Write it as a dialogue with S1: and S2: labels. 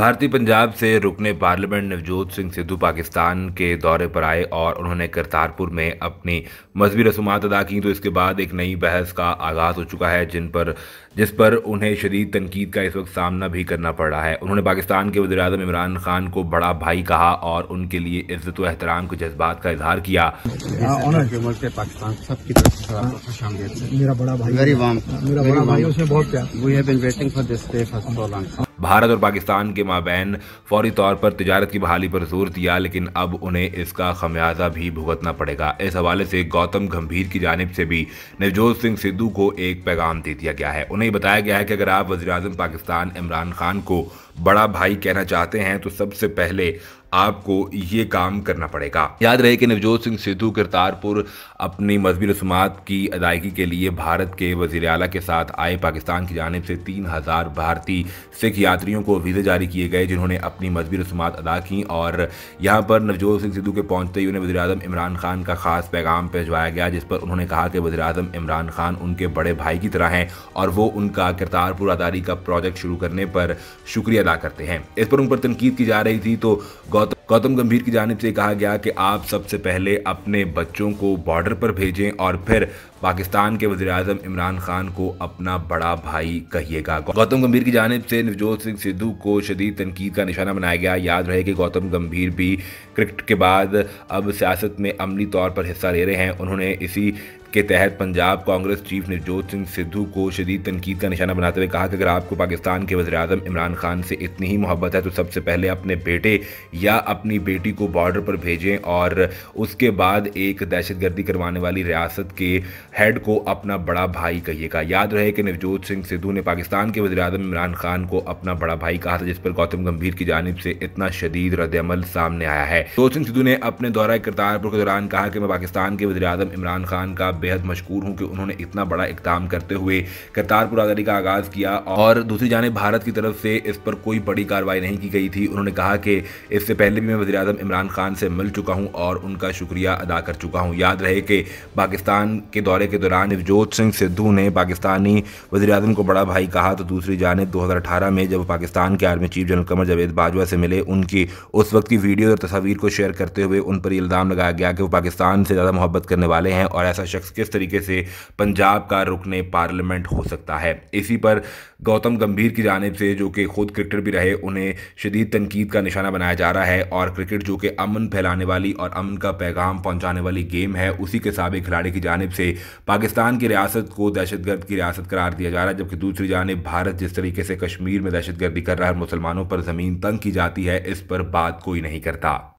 S1: भारतीय पंजाब से रुकने पार्लियामेंट नवजोत सिंह सिद्धू पाकिस्तान के दौरे पर आए और उन्होंने करतारपुर में अपनी मजहबी रसूमात अदा की तो इसके बाद एक नई बहस का आगाज़ हो चुका है जिन पर जिस पर उन्हें शदीद तनकीद का इस वक्त सामना भी करना पड़ रहा है उन्होंने पाकिस्तान के वजी अजम इमरान खान को बड़ा भाई कहा और उनके लिए इज्जत व एहतराम के जज्बात का इजहार किया भारत और पाकिस्तान के माबैन फौरी तौर पर तजारत की बहाली पर जोर दिया लेकिन अब उन्हें इसका खमियाजा भी भुगतना पड़ेगा इस हवाले से गौतम गंभीर की जानब से भी नवजोत सिंह सिद्धू को एक पैगाम दे दिया गया है उन्हें बताया गया है कि अगर आप वजी पाकिस्तान इमरान खान को बड़ा भाई कहना चाहते हैं तो सबसे पहले आपको ये काम करना पड़ेगा याद रहे कि नवजोत सिंह सिद्धू करतारपुर अपनी मजहबी रसूमात की अदायगी के लिए भारत के वजीर अला के साथ आए पाकिस्तान की जानब से तीन हज़ार भारतीय सिख यात्रियों को वीज़े जारी किए गए जिन्होंने अपनी मजहबी रसूमात अदा की और यहाँ पर नवजोत सिंह सिद्धू के पहुँचते ही उन्हें वजी अजम इमरान खान का खास पैगाम भिजवाया गया जिस पर उन्होंने कहा कि वजी अजम इमरान खान उनके बड़े भाई की तरह हैं और वो उनका करतारपुर अदारी का प्रोजेक्ट शुरू करने पर शुक्रिया अदा करते हैं इस पर उन पर तनकीद की जा रही थी तो गौतम गंभीर की जानब से कहा गया कि आप सबसे पहले अपने बच्चों को बॉर्डर पर भेजें और फिर पाकिस्तान के वजी अजम इमरान खान को अपना बड़ा भाई कहिएगा गौतम गंभीर की जानब से नवजोत सिंह सिद्धू को शदीद तनकीद का निशाना बनाया गया याद रहे कि गौतम गंभीर भी क्रिकेट के बाद अब सियासत में अमली तौर पर हिस्सा ले रहे हैं उन्होंने इसी के तहत पंजाब कांग्रेस चीफ नवजोत सिंह सिद्धू को शदीद तनकीद का निशाना बनाते हुए कहा कि अगर आपको पाकिस्तान के वजे अजम इमरान खान से इतनी ही मोहब्बत है तो सबसे पहले अपने बेटे या अपनी बेटी को बॉर्डर पर भेजें और उसके बाद एक दहशतगर्दी करवाने वाली रियासत के हेड को अपना बड़ा भाई कहिएगा याद रहे कि नवजोत सिंह सिद्धू ने पाकिस्तान के वजे अजम इमरान खान को अपना बड़ा भाई कहा था जिस पर गौतम गंभीर की जानब से इतना शदीद रद्दमल सामने आया है नवजोत सिंह सिद्धू ने अपने दौरा करतारपुर के दौरान कहा कि मैं पाकिस्तान के वजे अजम इमरान खान का बेहद मशहूर हूँ कि उन्होंने इतना बड़ा इकदाम करते हुए करतारपुर आज़ादी का आगाज़ किया और दूसरी जानब भारत की तरफ से इस पर कोई बड़ी कार्रवाई नहीं की गई थी उन्होंने कहा कि इससे पहले भी मैं वजी अजम इमरान खान से मिल चुका हूँ और उनका शुक्रिया अदा कर चुका हूँ याद रहे कि पाकिस्तान के दौरे के दौरान नवजोत सिंह सिद्धू ने पाकिस्तानी वजी को बड़ा भाई कहा तो दूसरी जानब दो हज़ार अठारह में जब पाकिस्तान के army chief general Qamar Javed Bajwa से मिले उनकी उस वक्त की वीडियो और तस्वीर को शेयर करते हुए उन पर इल्ज़ाम लगाया गया कि वो पाकिस्तान से ज़्यादा मोहब्बत करने वाले हैं और ऐसा शख्स किस तरीके से पंजाब का रुकने पार्लियामेंट हो सकता है इसी पर गौतम गंभीर की जानब से जो कि खुद क्रिकेटर भी रहे उन्हें शदीद तनकीद का निशाना बनाया जा रहा है और क्रिकेट जो कि अमन फैलाने वाली और अमन का पैगाम पहुँचाने वाली गेम है उसी के सबक खिलाड़ी की जानब से पाकिस्तान की रियासत को दहशतगर्द की रियासत करार दिया जा रहा है जबकि दूसरी जानब भारत जिस तरीके से कश्मीर में दहशतगर्दी कर रहा है मुसलमानों पर ज़मीन तंग की जाती है इस पर बात कोई नहीं करता